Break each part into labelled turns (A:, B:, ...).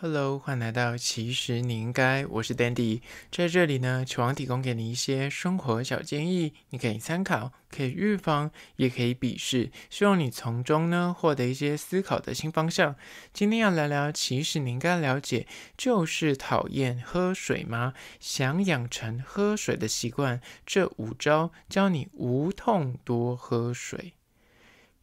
A: Hello，欢迎来到其实你应该，我是 Dandy，在这里呢，球王提供给你一些生活小建议，你可以参考，可以预防，也可以鄙视，希望你从中呢获得一些思考的新方向。今天要聊聊，其实你应该了解，就是讨厌喝水吗？想养成喝水的习惯，这五招教你无痛多喝水。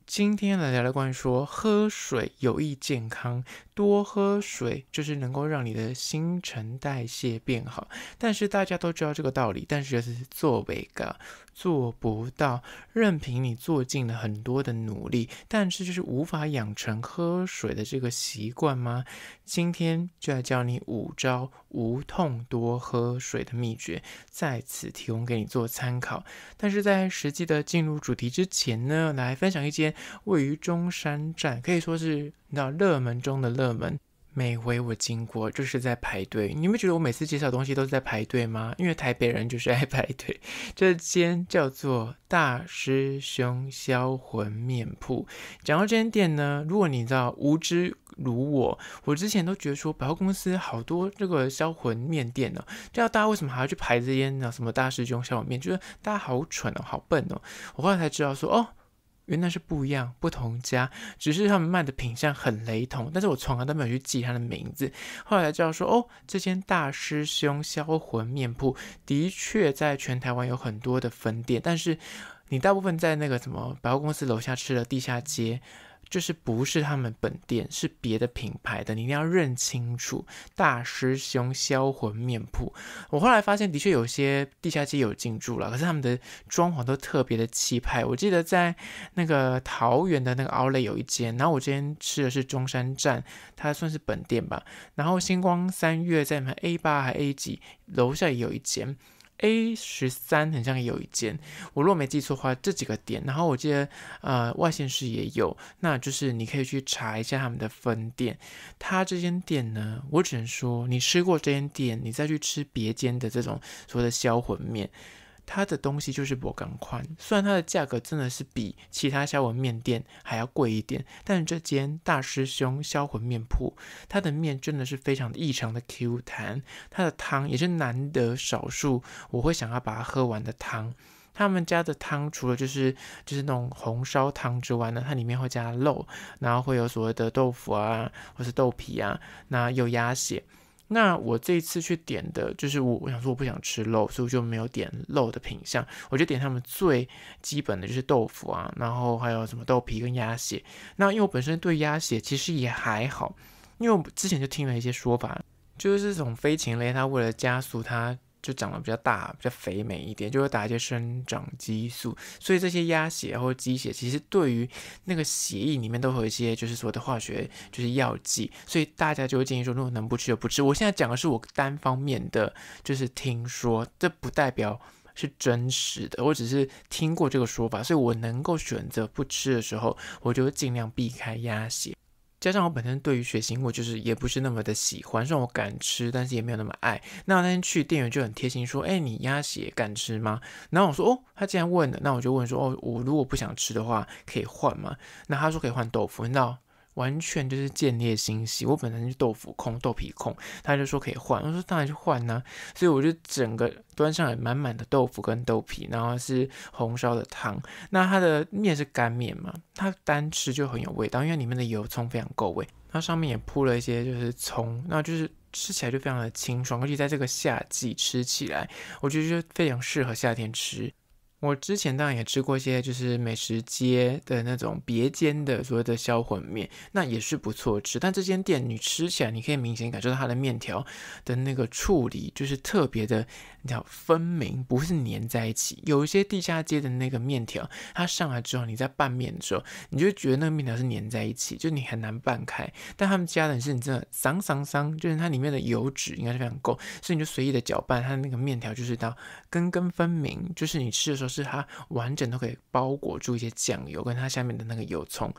A: 今天来聊聊关于说喝水有益健康，多喝水就是能够让你的新陈代谢变好。但是大家都知道这个道理，但是就是做伪个。做不到，任凭你做尽了很多的努力，但是就是无法养成喝水的这个习惯吗？今天就要教你五招无痛多喝水的秘诀，在此提供给你做参考。但是在实际的进入主题之前呢，来分享一间位于中山站，可以说是那热门中的热门。每回我经过就是在排队，你们觉得我每次介绍东西都是在排队吗？因为台北人就是爱排队。这间叫做大师兄销魂面铺。讲到这间店呢，如果你知道无知如我，我之前都觉得说百货公司好多这个销魂面店呢，这样大家为什么还要去排这间呢？什么大师兄销魂面，就是大家好蠢哦，好笨哦。我后来才知道说哦。原来是不一样，不同家，只是他们卖的品相很雷同，但是我从来都没有去记他的名字。后来才知道说，哦，这间大师兄销魂面铺的确在全台湾有很多的分店，但是你大部分在那个什么百货公司楼下吃的地下街。就是不是他们本店，是别的品牌的，你一定要认清楚。大师兄销魂面铺，我后来发现的确有些地下街有进驻了，可是他们的装潢都特别的气派。我记得在那个桃园的那个奥莱有一间，然后我今天吃的是中山站，它算是本店吧。然后星光三月在你们 A 八还 A 几楼下也有一间。A 十三好像有一间，我若没记错的话，这几个点，然后我记得，呃，外县市也有，那就是你可以去查一下他们的分店。他这间店呢，我只能说，你吃过这间店，你再去吃别间的这种所谓的销魂面。它的东西就是薄感宽，虽然它的价格真的是比其他销魂面店还要贵一点，但这间大师兄销魂面铺，它的面真的是非常异常的 Q 弹，它的汤也是难得少数我会想要把它喝完的汤。他们家的汤除了就是就是那种红烧汤之外呢，它里面会加肉，然后会有所谓的豆腐啊，或是豆皮啊，那有鸭血。那我这一次去点的就是我，我想说我不想吃肉，所以我就没有点肉的品相，我就点他们最基本的就是豆腐啊，然后还有什么豆皮跟鸭血。那因为我本身对鸭血其实也还好，因为我之前就听了一些说法，就是这种飞禽类它为了加速它。就长得比较大，比较肥美一点，就会打一些生长激素，所以这些鸭血或者鸡血，其实对于那个血液里面都会有一些，就是说的化学就是药剂，所以大家就会建议说，如果能不吃就不吃。我现在讲的是我单方面的，就是听说，这不代表是真实的，我只是听过这个说法，所以我能够选择不吃的时候，我就尽量避开鸭血。加上我本身对于血腥我就是也不是那么的喜欢，虽然我敢吃，但是也没有那么爱。那我那天去，店员就很贴心说：“哎，你鸭血敢吃吗？”然后我说：“哦，他竟然问了，那我就问说：哦，我如果不想吃的话，可以换吗？”那他说可以换豆腐，你知道。完全就是见猎心喜，我本身是豆腐控、豆皮控，他就说可以换，我说当然去换呢，所以我就整个端上来满满的豆腐跟豆皮，然后是红烧的汤，那它的面是干面嘛，它单吃就很有味道，因为里面的油葱非常够味，它上面也铺了一些就是葱，那就是吃起来就非常的清爽，而且在这个夏季吃起来，我觉得就非常适合夏天吃。我之前当然也吃过一些，就是美食街的那种别间的所谓的销魂面，那也是不错吃。但这间店你吃起来，你可以明显感受到它的面条的那个处理就是特别的。条分明，不是粘在一起。有一些地下街的那个面条，它上来之后，你在拌面的时候，你就觉得那个面条是粘在一起，就你很难拌开。但他们加的是，你真的桑桑桑，就是它里面的油脂应该是非常够，所以你就随意的搅拌，它那个面条就是到根根分明，就是你吃的时候是它完整都可以包裹住一些酱油，跟它下面的那个油葱。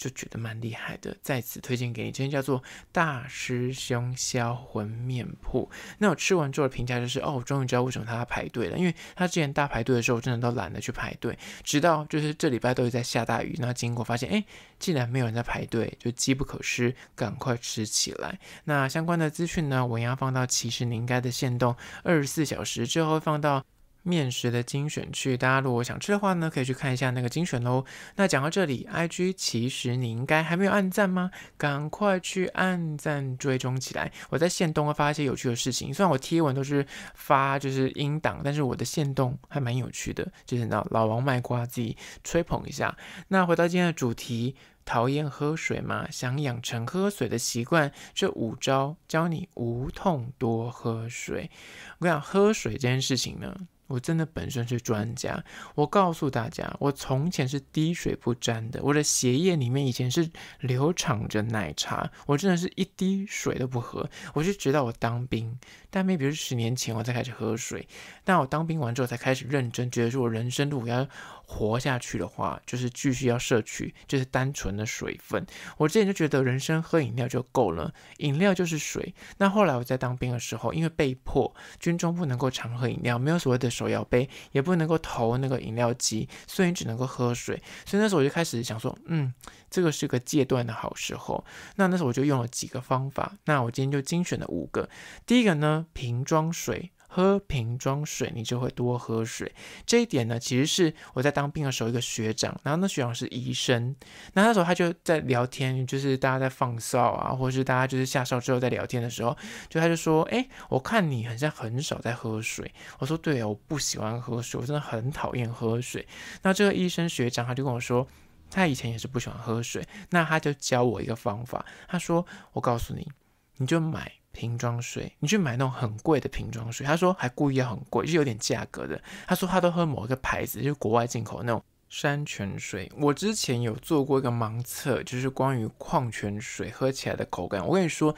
A: 就觉得蛮厉害的，在此推荐给你。今天叫做大师兄销魂面铺。那我吃完后的评价就是，哦，我终于知道为什么他要排队了，因为他之前大排队的时候，我真的都懒得去排队。直到就是这礼拜都是在下大雨，那经过发现，哎，竟然没有人在排队，就机不可失，赶快吃起来。那相关的资讯呢，我要放到其实你应该的限动二十四小时之后放到。面食的精选区，大家如果想吃的话呢，可以去看一下那个精选喽。那讲到这里，IG 其实你应该还没有按赞吗？赶快去按赞追踪起来。我在线动会发一些有趣的事情，虽然我贴文都是发就是音档，但是我的线动还蛮有趣的。就等到老王卖瓜自己吹捧一下。那回到今天的主题，讨厌喝水吗？想养成喝水的习惯？这五招教你无痛多喝水。我跟你讲，喝水这件事情呢。我真的本身是专家，我告诉大家，我从前是滴水不沾的，我的血液里面以前是流淌着奶茶，我真的是一滴水都不喝，我是直到我当兵，但 maybe 是十年前我才开始喝水，但我当兵完之后才开始认真觉得说我人生路要。活下去的话，就是继续要摄取，就是单纯的水分。我之前就觉得人生喝饮料就够了，饮料就是水。那后来我在当兵的时候，因为被迫，军中不能够常喝饮料，没有所谓的手摇杯，也不能够投那个饮料机，所以只能够喝水。所以那时候我就开始想说，嗯，这个是个戒断的好时候。那那时候我就用了几个方法。那我今天就精选了五个。第一个呢，瓶装水。喝瓶装水，你就会多喝水。这一点呢，其实是我在当兵的时候，一个学长，然后那学长是医生。那那时候他就在聊天，就是大家在放哨啊，或者是大家就是下哨之后在聊天的时候，就他就说：“哎，我看你好像很少在喝水。”我说：“对啊，我不喜欢喝水，我真的很讨厌喝水。”那这个医生学长他就跟我说，他以前也是不喜欢喝水。那他就教我一个方法，他说：“我告诉你，你就买。”瓶装水，你去买那种很贵的瓶装水，他说还故意要很贵，是有点价格的。他说他都喝某一个牌子，就是国外进口那种山泉水。我之前有做过一个盲测，就是关于矿泉水喝起来的口感。我跟你说，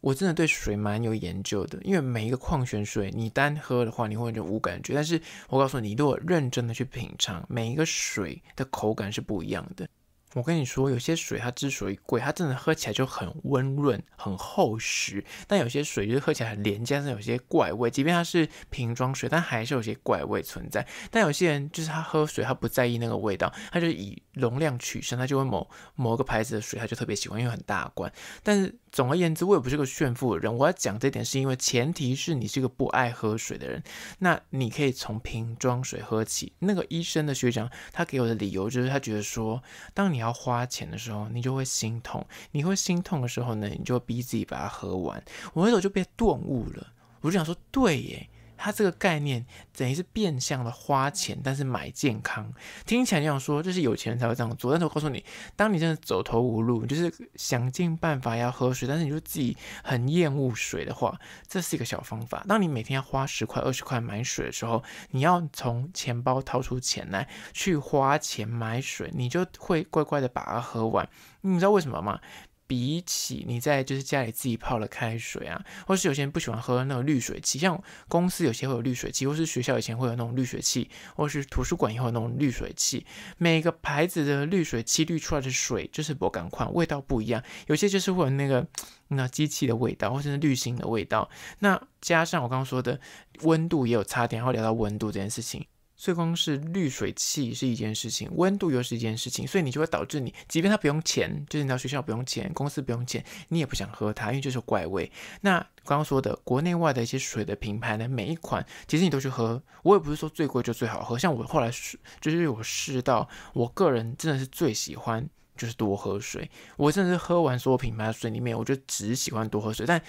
A: 我真的对水蛮有研究的，因为每一个矿泉水你单喝的话，你会觉得无感觉。但是我告诉你，如果认真的去品尝每一个水的口感是不一样的。我跟你说，有些水它之所以贵，它真的喝起来就很温润、很厚实；但有些水就是喝起来很廉价，但有些怪味。即便它是瓶装水，但还是有些怪味存在。但有些人就是他喝水，他不在意那个味道，他就以容量取胜，他就会某某个牌子的水，他就特别喜欢，因为很大罐。但是。总而言之，我也不是个炫富的人。我要讲这点，是因为前提是你是一个不爱喝水的人。那你可以从瓶装水喝起。那个医生的学长，他给我的理由就是，他觉得说，当你要花钱的时候，你就会心痛。你会心痛的时候呢，你就逼自己把它喝完。我那时候就变顿悟了，我就想说，对耶。它这个概念等于是变相的花钱，但是买健康。听起来就想说这是有钱人才会这样做，但是我告诉你，当你真的走投无路，就是想尽办法要喝水，但是你就自己很厌恶水的话，这是一个小方法。当你每天要花十块、二十块买水的时候，你要从钱包掏出钱来去花钱买水，你就会乖乖的把它喝完。你知道为什么吗？比起你在就是家里自己泡了开水啊，或是有些人不喜欢喝那种滤水器，像公司有些会有滤水器，或是学校以前会有那种滤水器，或是图书馆也有那种滤水器，每个牌子的滤水器滤出来的水就是口感、味道不一样，有些就是会有那个那机器的味道，或是滤芯的味道。那加上我刚刚说的温度也有差点，然后聊到温度这件事情。所以光是滤水器是一件事情，温度又是一件事情，所以你就会导致你，即便它不用钱，就是你到学校不用钱，公司不用钱，你也不想喝它，因为就是怪味。那刚刚说的国内外的一些水的品牌呢，每一款其实你都去喝，我也不是说最贵就最好喝。像我后来试，就是我试到，我个人真的是最喜欢就是多喝水。我甚至喝完所有品牌的水里面，我就只喜欢多喝水。但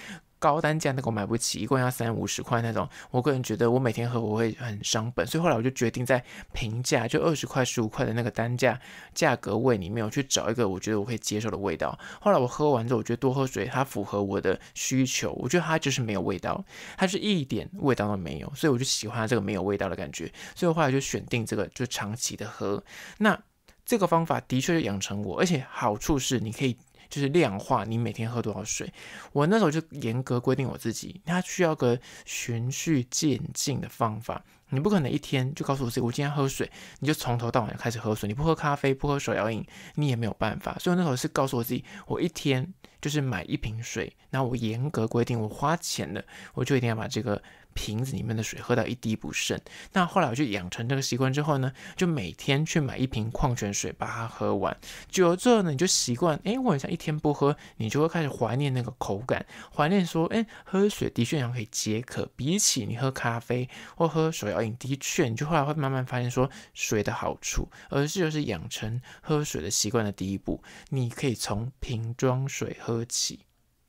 A: 高单价那个我买不起，一罐要三五十块那种，我个人觉得我每天喝我会很伤本，所以后来我就决定在平价就二十块十五块的那个单价价格位里面，我去找一个我觉得我可以接受的味道。后来我喝完之后，我觉得多喝水它符合我的需求，我觉得它就是没有味道，它是一点味道都没有，所以我就喜欢这个没有味道的感觉，所以我后来就选定这个就长期的喝。那这个方法的确就养成我，而且好处是你可以。就是量化你每天喝多少水。我那时候就严格规定我自己，它需要个循序渐进的方法。你不可能一天就告诉我自己，我今天喝水，你就从头到尾开始喝水。你不喝咖啡，不喝手摇饮，你也没有办法。所以那时候是告诉我自己，我一天就是买一瓶水，那我严格规定，我花钱了，我就一定要把这个。瓶子里面的水喝到一滴不剩，那后来我就养成这个习惯之后呢，就每天去买一瓶矿泉水把它喝完。久了之后呢，你就习惯，哎，我好像一天不喝，你就会开始怀念那个口感，怀念说，哎，喝水的确可以解渴。比起你喝咖啡或喝水要饮，的确，你就后来会慢慢发现说水的好处，而是就是养成喝水的习惯的第一步，你可以从瓶装水喝起。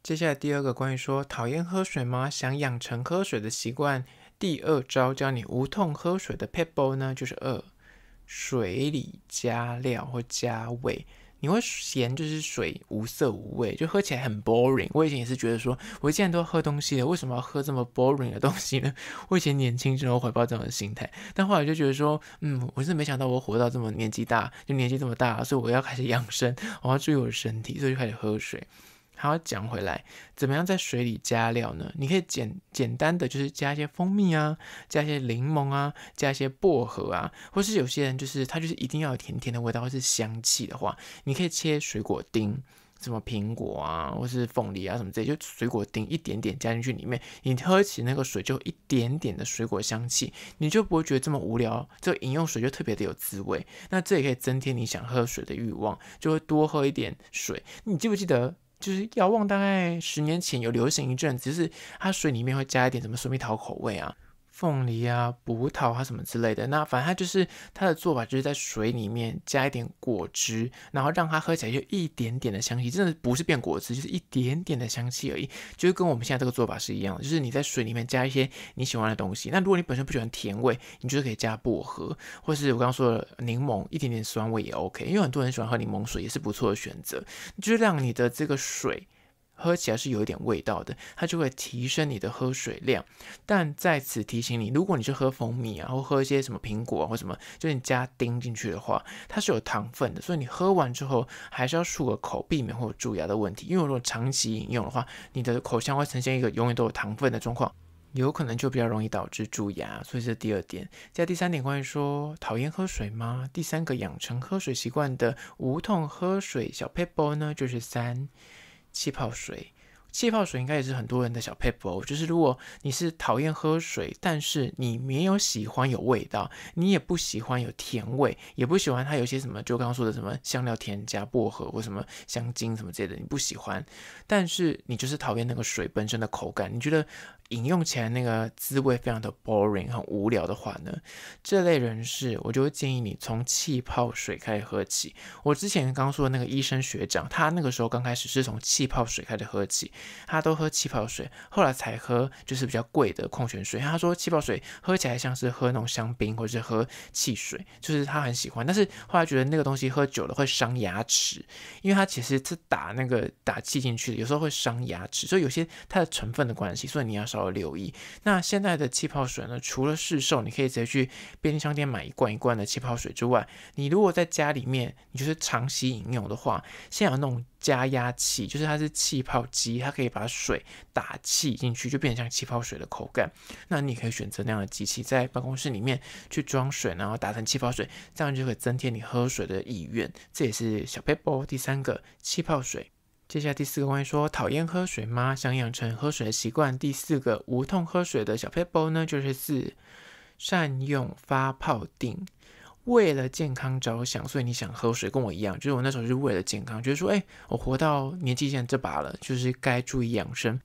A: 接下来第二个，关于说讨厌喝水吗？想养成喝水的习惯，第二招教你无痛喝水的 pet bo 呢，就是二，水里加料或加味，你会嫌就是水无色无味，就喝起来很 boring。我以前也是觉得说，我既然都要喝东西了，为什么要喝这么 boring 的东西呢？我以前年轻时候怀抱这种心态，但后来就觉得说，嗯，我是没想到我活到这么年纪大，就年纪这么大，所以我要开始养生，我要注意我的身体，所以就开始喝水。好，讲回来，怎么样在水里加料呢？你可以简简单的，就是加一些蜂蜜啊，加一些柠檬啊，加一些薄荷啊，或是有些人就是他就是一定要有甜甜的味道或是香气的话，你可以切水果丁，什么苹果啊，或是凤梨啊，什么这些水果丁一点点加进去里面，你喝起那个水就一点点的水果香气，你就不会觉得这么无聊，这饮用水就特别的有滋味。那这也可以增添你想喝水的欲望，就会多喝一点水。你记不记得？就是遥望，大概十年前有流行一阵，只是它水里面会加一点什么水蜜桃口味啊。凤梨啊、葡萄啊什么之类的，那反正它就是它的做法，就是在水里面加一点果汁，然后让它喝起来就一点点的香气，真的不是变果汁，就是一点点的香气而已，就是跟我们现在这个做法是一样的，就是你在水里面加一些你喜欢的东西。那如果你本身不喜欢甜味，你就是可以加薄荷，或是我刚刚说的柠檬，一点点酸味也 OK，因为很多人喜欢喝柠檬水，也是不错的选择。就是让你的这个水。喝起来是有一点味道的，它就会提升你的喝水量。但在此提醒你，如果你是喝蜂蜜啊，或喝一些什么苹果啊，或什么就你加丁进去的话，它是有糖分的，所以你喝完之后还是要漱个口，避免会有蛀牙的问题。因为如果长期饮用的话，你的口腔会呈现一个永远都有糖分的状况，有可能就比较容易导致蛀牙。所以这是第二点。在第三点，关于说讨厌喝水吗？第三个养成喝水习惯的无痛喝水小 p paper 呢，就是三。气泡水。气泡水应该也是很多人的小 p PAPER，就是如果你是讨厌喝水，但是你没有喜欢有味道，你也不喜欢有甜味，也不喜欢它有些什么，就刚刚说的什么香料添加、薄荷或什么香精什么之类的，你不喜欢，但是你就是讨厌那个水本身的口感，你觉得饮用起来那个滋味非常的 boring，很无聊的话呢，这类人士我就会建议你从气泡水开始喝起。我之前刚刚说的那个医生学长，他那个时候刚开始是从气泡水开始喝起。他都喝气泡水，后来才喝就是比较贵的矿泉水。他说气泡水喝起来像是喝那种香槟或者是喝汽水，就是他很喜欢。但是后来觉得那个东西喝久了会伤牙齿，因为他其实是打那个打气进去的，有时候会伤牙齿，所以有些它的成分的关系，所以你要稍微留意。那现在的气泡水呢，除了市售，你可以直接去便利商店买一罐一罐的气泡水之外，你如果在家里面你就是长期饮用的话，现在有那种。加压器就是它是气泡机，它可以把水打气进去，就变成像气泡水的口感。那你可以选择那样的机器，在办公室里面去装水，然后打成气泡水，这样就可以增添你喝水的意愿。这也是小 p l 包第三个气泡水。接下来第四个关于说讨厌喝水吗？想养成喝水的习惯。第四个无痛喝水的小 p l 包呢，就是四善用发泡定。为了健康着想，所以你想喝水跟我一样，就是我那时候是为了健康，觉得说，哎，我活到年纪现在这把了，就是该注意养生。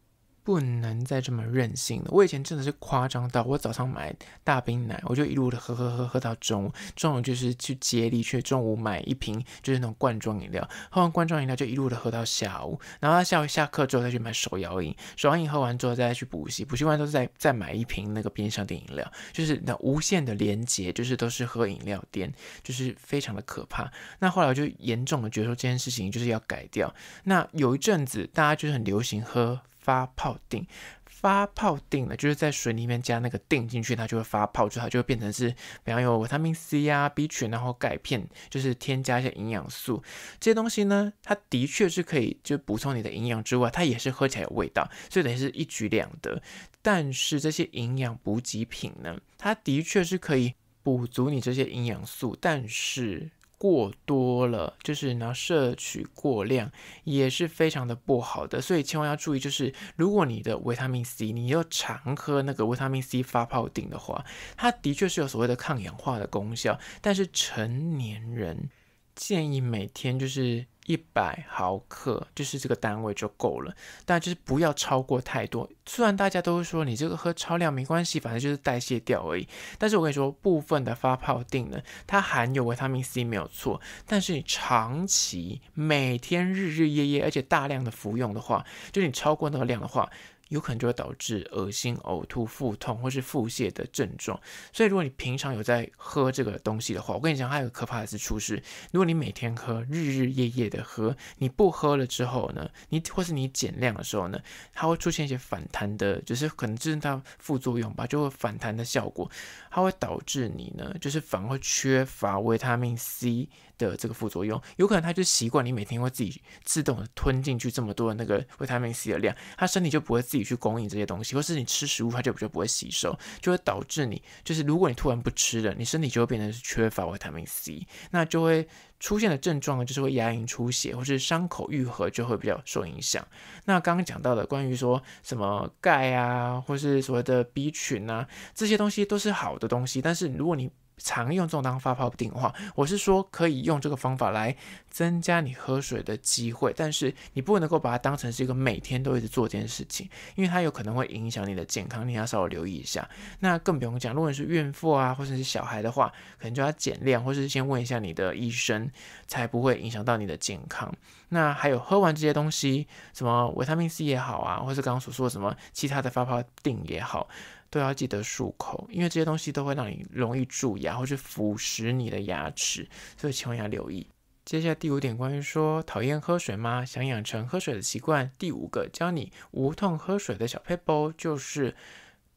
A: 不能再这么任性了。我以前真的是夸张到，我早上买大冰奶，我就一路的喝喝喝喝到中午。中午就是去接力，去中午买一瓶就是那种罐装饮料，喝完罐装饮料就一路的喝到下午。然后下午下课之后再去买手摇饮，手摇饮喝完之后再去补习，补习完之后再再买一瓶那个边上的饮料，就是那无限的连接，就是都是喝饮料店，就是非常的可怕。那后来我就严重的觉得说这件事情就是要改掉。那有一阵子大家就是很流行喝。发泡定，发泡定了，就是在水里面加那个定进去，它就会发泡，就它就会变成是，比方有维他命 C 啊、B 群，然后钙片，就是添加一些营养素，这些东西呢，它的确是可以就补充你的营养之外，它也是喝起来有味道，所以等于是一举两得。但是这些营养补给品呢，它的确是可以补足你这些营养素，但是。过多了，就是然后摄取过量，也是非常的不好的，所以千万要注意。就是如果你的维他命 C，你又常喝那个维他命 C 发泡顶的话，它的确是有所谓的抗氧化的功效，但是成年人建议每天就是。一百毫克就是这个单位就够了，但就是不要超过太多。虽然大家都会说你这个喝超量没关系，反正就是代谢掉而已，但是我跟你说，部分的发泡定呢，它含有维他命 C 没有错，但是你长期每天日日夜夜而且大量的服用的话，就你超过那个量的话。有可能就会导致恶心、呕吐、腹痛或是腹泻的症状。所以，如果你平常有在喝这个东西的话，我跟你讲，它有可怕的是出事。如果你每天喝、日日夜夜的喝，你不喝了之后呢，你或是你减量的时候呢，它会出现一些反弹的，就是可能就是它副作用吧，就会反弹的效果，它会导致你呢，就是反而缺乏维他命 C。的这个副作用，有可能他就习惯你每天会自己自动吞进去这么多的那个维他命 C 的量，他身体就不会自己去供应这些东西，或是你吃食物，它就就不会吸收，就会导致你就是如果你突然不吃了，你身体就会变得是缺乏维他命 C，那就会出现的症状呢，就是会牙龈出血或是伤口愈合就会比较受影响。那刚刚讲到的关于说什么钙啊，或是所谓的 B 群啊，这些东西都是好的东西，但是如果你常用这种当发泡定的话，我是说可以用这个方法来增加你喝水的机会，但是你不能够把它当成是一个每天都一直做这件事情，因为它有可能会影响你的健康，你要稍微留意一下。那更不用讲，如果你是孕妇啊或者是小孩的话，可能就要减量，或是先问一下你的医生，才不会影响到你的健康。那还有喝完这些东西，什么维他命 C 也好啊，或是刚刚所说的什么其他的发泡定也好。都要记得漱口，因为这些东西都会让你容易蛀牙或是腐蚀你的牙齿，所以千万要留意。接下来第五点，关于说讨厌喝水吗？想养成喝水的习惯，第五个教你无痛喝水的小法宝就是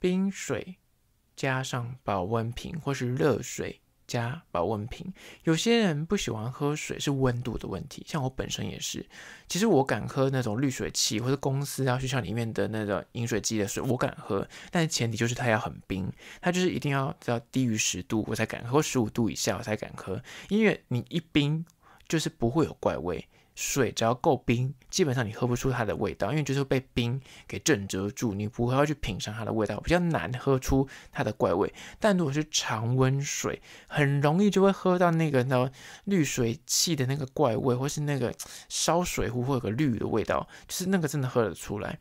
A: 冰水加上保温瓶或是热水。加保温瓶，有些人不喜欢喝水是温度的问题，像我本身也是。其实我敢喝那种滤水器或者公司要去校里面的那种饮水机的水，我敢喝，但是前提就是它要很冰，它就是一定要要低于十度我才敢喝，十五度以下我才敢喝，因为你一冰就是不会有怪味。水只要够冰，基本上你喝不出它的味道，因为就是被冰给镇着住，你不会要去品尝它的味道，比较难喝出它的怪味。但如果是常温水，很容易就会喝到那个滤水器的那个怪味，或是那个烧水壶会有个绿的味道，就是那个真的喝得出来。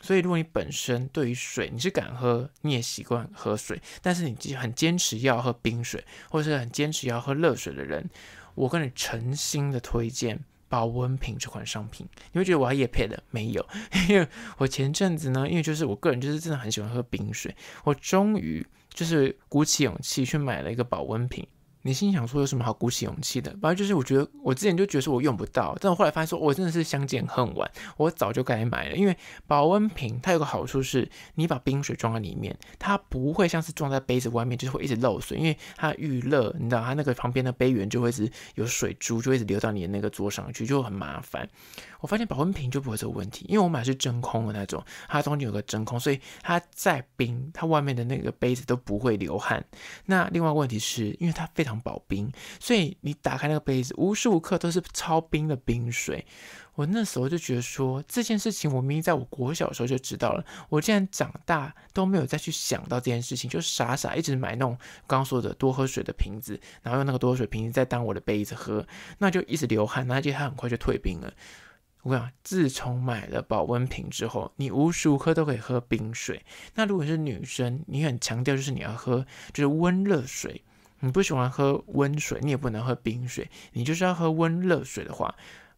A: 所以如果你本身对于水你是敢喝，你也习惯喝水，但是你很坚持要喝冰水，或是很坚持要喝热水的人，我跟你诚心的推荐。保温瓶这款商品，你会觉得我还也配的，没有？因为我前阵子呢，因为就是我个人就是真的很喜欢喝冰水，我终于就是鼓起勇气去买了一个保温瓶。你心想说有什么好鼓起勇气的？反正就是我觉得我之前就觉得说我用不到，但我后来发现说我真的是相见恨晚，我早就该买了。因为保温瓶它有个好处是，你把冰水装在里面，它不会像是装在杯子外面，就是会一直漏水，因为它遇热，你知道它那个旁边的杯缘就会是有水珠，就一直流到你的那个桌上去，就很麻烦。我发现保温瓶就不会这个问题，因为我买的是真空的那种，它中间有个真空，所以它再冰，它外面的那个杯子都不会流汗。那另外问题是，因为它非常保冰，所以你打开那个杯子，无时无刻都是超冰的冰水。我那时候就觉得说这件事情，我明明在我国小时候就知道了，我竟然长大都没有再去想到这件事情，就傻傻一直买那种刚刚说的多喝水的瓶子，然后用那个多喝水瓶子再当我的杯子喝，那就一直流汗，而且它很快就退冰了。我讲，自从买了保温瓶之后，你无时无刻都可以喝冰水。那如果是女生，你很强调就是你要喝就是温热水，你不喜欢喝温水，你也不能喝冰水，你就是要喝温热水的话。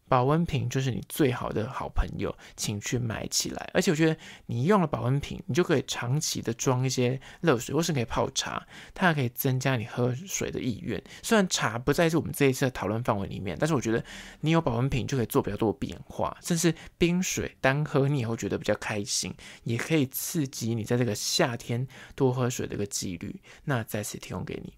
A: 保温瓶就是你最好的好朋友，请去买起来。而且我觉得，你用了保温瓶，你就可以长期的装一些热水，或是可以泡茶，它还可以增加你喝水的意愿。虽然茶不在是我们这一次的讨论范围里面，但是我觉得你有保温瓶就可以做比较多的变化，甚至冰水单喝，你也会觉得比较开心，也可以刺激你在这个夏天多喝水的一个几率。那再次提供给你。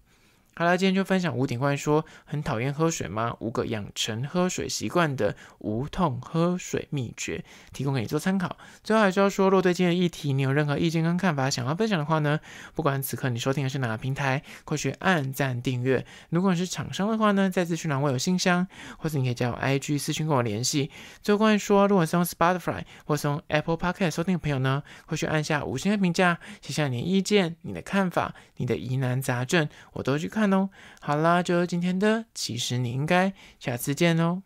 A: 好啦，今天就分享五点关于说很讨厌喝水吗？五个养成喝水习惯的无痛喝水秘诀，提供给你做参考。最后还是要说，若对今日议题你有任何意见跟看法想要分享的话呢，不管此刻你收听的是哪个平台，快去按赞订阅。如果你是厂商的话呢，在资讯栏我有信箱，或者你可以加我 IG 私讯跟我联系。最后关于说，如果是用 Spotify 或是用 Apple Podcast 收听的朋友呢，快去按下五星的评价，写下你的意见、你的看法、你的疑难杂症，我都去看。好啦，就是今天的。其实你应该下次见哦。